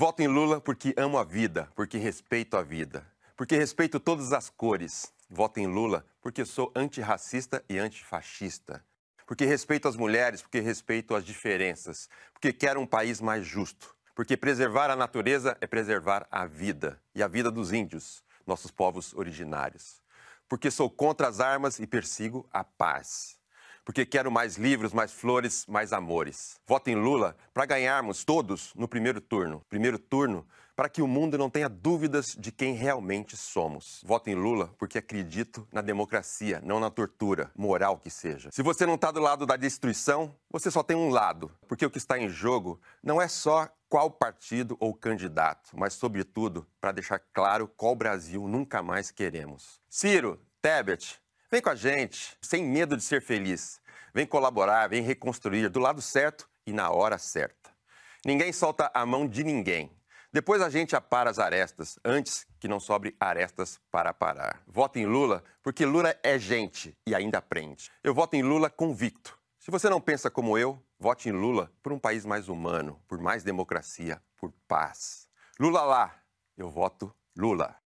Voto em Lula porque amo a vida, porque respeito a vida, porque respeito todas as cores. Voto em Lula porque sou antirracista e antifascista, porque respeito as mulheres, porque respeito as diferenças, porque quero um país mais justo, porque preservar a natureza é preservar a vida e a vida dos índios, nossos povos originários, porque sou contra as armas e persigo a paz porque quero mais livros, mais flores, mais amores. Votem Lula para ganharmos todos no primeiro turno. Primeiro turno para que o mundo não tenha dúvidas de quem realmente somos. Votem Lula porque acredito na democracia, não na tortura, moral que seja. Se você não está do lado da destruição, você só tem um lado, porque o que está em jogo não é só qual partido ou candidato, mas, sobretudo, para deixar claro qual Brasil nunca mais queremos. Ciro, Tebet, Vem com a gente, sem medo de ser feliz. Vem colaborar, vem reconstruir do lado certo e na hora certa. Ninguém solta a mão de ninguém. Depois a gente apara as arestas, antes que não sobre arestas para parar. Vota em Lula, porque Lula é gente e ainda aprende. Eu voto em Lula convicto. Se você não pensa como eu, vote em Lula por um país mais humano, por mais democracia, por paz. Lula lá, eu voto Lula.